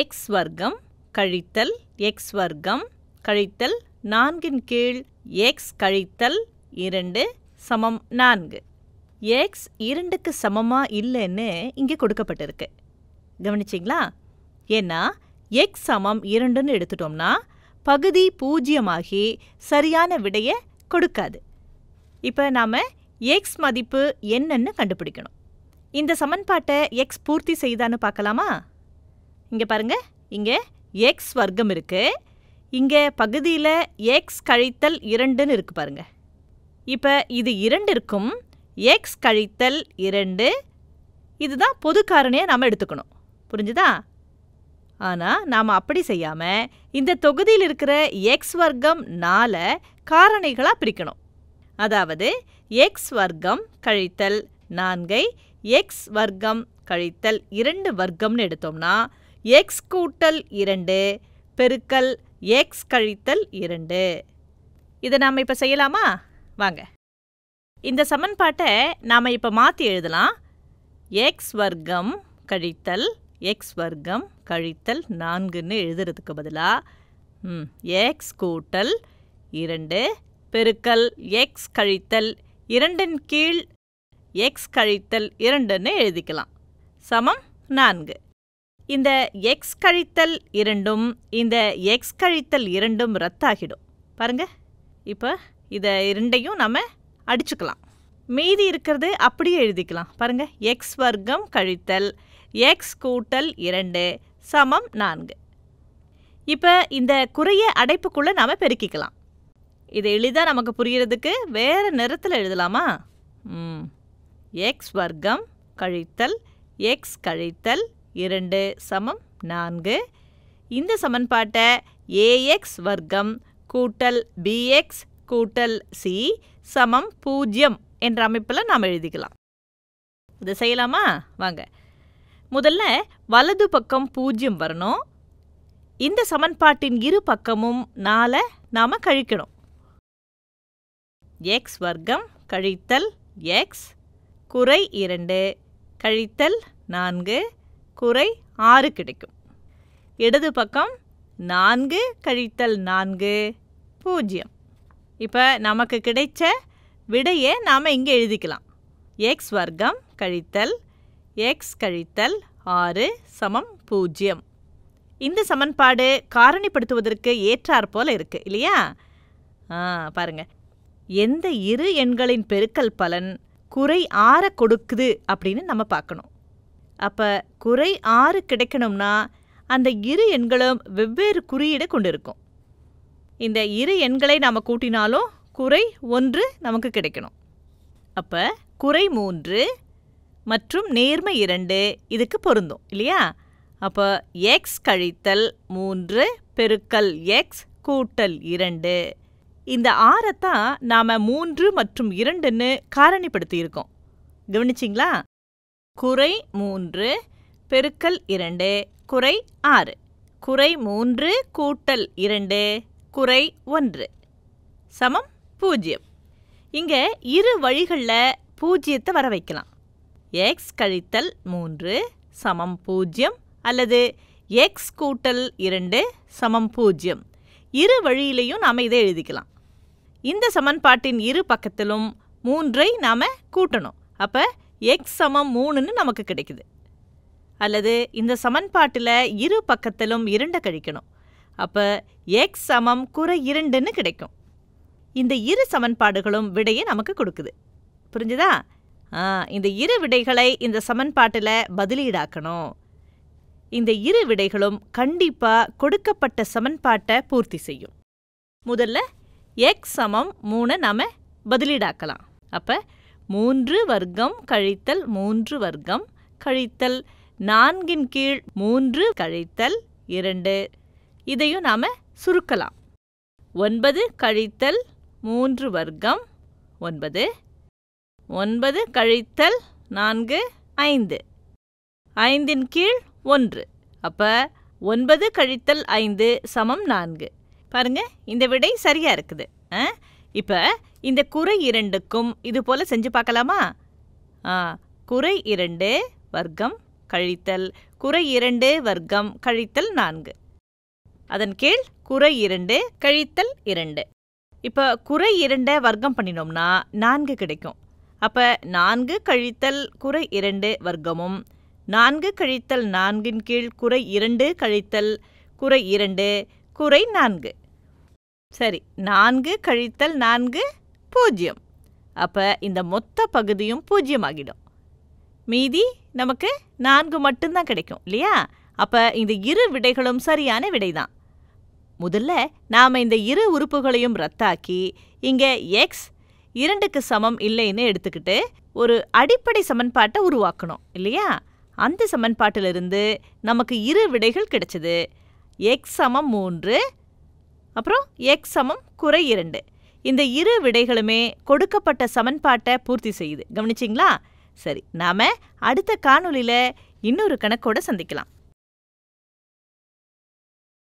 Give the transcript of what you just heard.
X வர்க்கம் கழித்தல் X வர்க்கம் கழித்தல் நான்கின் கீழ் எக்ஸ் கழித்தல் இரண்டு சமம் நான்கு எக்ஸ் இரண்டுக்கு சமமாக இல்லைன்னு இங்கே கொடுக்கப்பட்டிருக்கு கவனிச்சிங்களா ஏன்னா எக்ஸ் சமம் இரண்டுன்னு எடுத்துட்டோம்னா பகுதி பூஜ்ஜியமாகி சரியான விடையை கொடுக்காது இப்போ நாம் எக்ஸ் மதிப்பு என்னன்னு கண்டுபிடிக்கணும் இந்த சமன்பாட்டை எக்ஸ் பூர்த்தி செய்தான்னு பார்க்கலாமா இங்கே பாருங்கள் இங்கே எக்ஸ் வர்க்கம் இருக்குது இங்கே பகுதியில் எக்ஸ் கழித்தல் இரண்டுன்னு இருக்குது பாருங்கள் இப்போ இது இரண்டிற்கும் எக்ஸ் கழித்தல் இரண்டு இதுதான் பொது காரணியை நாம் எடுத்துக்கணும் புரிஞ்சுதா ஆனால் நாம் அப்படி செய்யாமல் இந்த தொகுதியில் இருக்கிற எக்ஸ் வர்க்கம் நால காரணிகளாக பிரிக்கணும் அதாவது எக்ஸ் வர்க்கம் கழித்தல் நான்கை எக்ஸ் வர்க்கம் கழித்தல் இரண்டு வர்க்கம்னு எடுத்தோம்னா எக்ஸ் கூட்டல் இரண்டு பெருக்கல் எக்ஸ் கழித்தல் இரண்டு இதை நாம் இப்போ செய்யலாமா வாங்க இந்த சமன்பாட்டை நாம் இப்போ மாற்றி எழுதலாம் எக்ஸ் வர்க்கம் கழித்தல் எக்ஸ் வர்க்கம் கழித்தல் நான்குன்னு எழுதுறதுக்கு பதிலாக எக்ஸ் கூட்டல் இரண்டு பெருக்கல் எக்ஸ் கழித்தல் இரண்டின் கீழ் எக்ஸ் கழித்தல் இரண்டுன்னு எழுதிக்கலாம் சமம் நான்கு இந்த எக்ஸ் கழித்தல் இரண்டும் இந்த எக்ஸ் கழித்தல் இரண்டும் ரத்தாகிடும் பாருங்கள் இப்போ இதை இரண்டையும் நம்ம அடிச்சுக்கலாம் மீதி இருக்கிறது அப்படியே எழுதிக்கலாம் பாருங்கள் எக்ஸ் வர்க்கம் கழித்தல் எக்ஸ் கூட்டல் இரண்டு சமம் நான்கு இப்போ இந்த குறைய அடைப்புக்குள்ளே நாம் பெருக்கிக்கலாம் இது எளிதாக நமக்கு புரிகிறதுக்கு வேறு நிறத்தில் எழுதலாமா எக்ஸ் வர்க்கம் கழித்தல் எக்ஸ் கழித்தல் இரண்டு சமம் நான்கு இந்த சமன்பாட்டை ஏஎக்ஸ் வர்க்கம் கூட்டல் பிஎக்ஸ் கூட்டல் சி சமம் பூஜ்ஜியம் என்ற அமைப்பில் நாம் எழுதிக்கலாம் இதை செய்யலாமா வாங்க முதல்ல வலது பக்கம் பூஜ்ஜியம் வரணும் இந்த சமன்பாட்டின் இரு பக்கமும் நால நாம் கழிக்கணும் எக்ஸ் வர்க்கம் கழித்தல் எக்ஸ் குறை இரண்டு கழித்தல் நான்கு குறை ஆறு கிடைக்கும் இடது பக்கம் நான்கு கழித்தல் நான்கு பூஜ்ஜியம் இப்போ நமக்கு கிடைச்ச விடையை நாம் இங்கே எழுதிக்கலாம் எக்ஸ் வர்க்கம் கழித்தல் எக்ஸ் கழித்தல் ஆறு சமம் பூஜ்ஜியம் இந்த சமன்பாடு காரணிப்படுத்துவதற்கு ஏற்றாற் போல இருக்குது இல்லையா ஆ பாருங்கள் எந்த இரு எண்களின் பெருக்கல் பலன் குறை ஆற கொடுக்குது அப்படின்னு நம்ம பார்க்கணும் அப்போ குறை ஆறு கிடைக்கணும்னா அந்த இரு எண்களும் வெவ்வேறு குறியீடை கொண்டிருக்கும் இந்த இரு எண்களை நாம் கூட்டினாலும் குறை ஒன்று நமக்கு கிடைக்கணும் அப்போ குறை மூன்று மற்றும் நேர்மை இரண்டு இதுக்கு பொருந்தும் இல்லையா அப்போ எக்ஸ் கழித்தல் மூன்று பெருக்கல் எக்ஸ் கூட்டல் இரண்டு இந்த ஆறைத்தான் நாம் மூன்று மற்றும் இரண்டுன்னு காரணிப்படுத்தியிருக்கோம் கவனிச்சிங்களா குறை மூன்று பெருக்கல் இரண்டு குறை ஆறு குறை மூன்று கூட்டல் இரண்டு குறை ஒன்று சமம் பூஜ்ஜியம் இங்கே இரு வழிகளில் பூஜ்ஜியத்தை வர வைக்கலாம் எக்ஸ் கழித்தல் மூன்று சமம் பூஜ்ஜியம் அல்லது எக்ஸ் கூட்டல் இரண்டு சமம் பூஜ்ஜியம் இரு வழியிலையும் நாம் இதை எழுதிக்கலாம் இந்த சமன்பாட்டின் இரு பக்கத்திலும் மூன்றை நாம் கூட்டணும் அப்போ எக்ஸ் சமம் மூணுன்னு நமக்கு கிடைக்குது அல்லது இந்த சமன்பாட்டில் இரு பக்கத்திலும் இரண்டை கழிக்கணும் அப்போ எக்ஸ் சமம் குறை இரண்டுன்னு கிடைக்கும் இந்த இரு சமன்பாடுகளும் விடையை நமக்கு கொடுக்குது புரிஞ்சுதா இந்த இரு விடைகளை இந்த சமன்பாட்டில் பதிலீடாக்கணும் இந்த இரு விடைகளும் கண்டிப்பாக கொடுக்கப்பட்ட சமன்பாட்டை பூர்த்தி செய்யும் முதல்ல எக்ஸ் சமம் மூணை நாம் பதிலீடாக்கலாம் அப்போ மூன்று வர்க்கம் கழித்தல் மூன்று வர்க்கம் கழித்தல் நான்கின் கீழ் மூன்று கழித்தல் இரண்டு இதையும் நாம் சுருக்கலாம் ஒன்பது கழித்தல் மூன்று வர்க்கம் ஒன்பது ஒன்பது கழித்தல் நான்கு ஐந்து ஐந்தின் கீழ் ஒன்று அப்போ ஒன்பது கழித்தல் ஐந்து சமம் நான்கு பாருங்கள் இந்த விடை சரியாக இருக்குது இப்ப இந்த குறை இரண்டுக்கும் இது போல செஞ்சு பார்க்கலாமா குறை இரண்டு வர்க்கம் கழித்தல் குறை இரண்டு வர்க்கம் கழித்தல் நான்கு அதன் கீழ் குறை இரண்டு கழித்தல் இரண்டு இப்ப குறை இரண்டு வர்க்கம் பண்ணினோம்னா நான்கு கிடைக்கும் அப்ப நான்கு கழித்தல் குறை இரண்டு வர்க்கமும் நான்கு கழித்தல் நான்கின் கீழ் குறை இரண்டு கழித்தல் குறை இரண்டு குறை நான்கு சரி நான்கு கழித்தல் நான்கு பூஜ்ஜியம் அப்போ இந்த மொத்த பகுதியும் பூஜ்ஜியம் ஆகிடும் மீதி நமக்கு நான்கு மட்டும்தான் கிடைக்கும் இல்லையா அப்போ இந்த இரு விடைகளும் சரியான விடை தான் முதல்ல நாம் இந்த இரு உறுப்புகளையும் ரத்தாக்கி இங்கே எக்ஸ் இரண்டுக்கு சமம் இல்லைன்னு எடுத்துக்கிட்டு ஒரு அடிப்படை சமன்பாட்டை உருவாக்கணும் இல்லையா அந்த சமன்பாட்டிலிருந்து நமக்கு இரு விடைகள் கிடைச்சது எக்ஸ் சமம் மூன்று அப்புறம் எக்ஸ் சமம் குறை இரண்டு இந்த இரு விடைகளுமே கொடுக்கப்பட்ட சமன்பாட்டை பூர்த்தி செய்யுது கவனிச்சிங்களா சரி நாம் அடுத்த காணொலியில் இன்னொரு கணக்கோடு சந்திக்கலாம்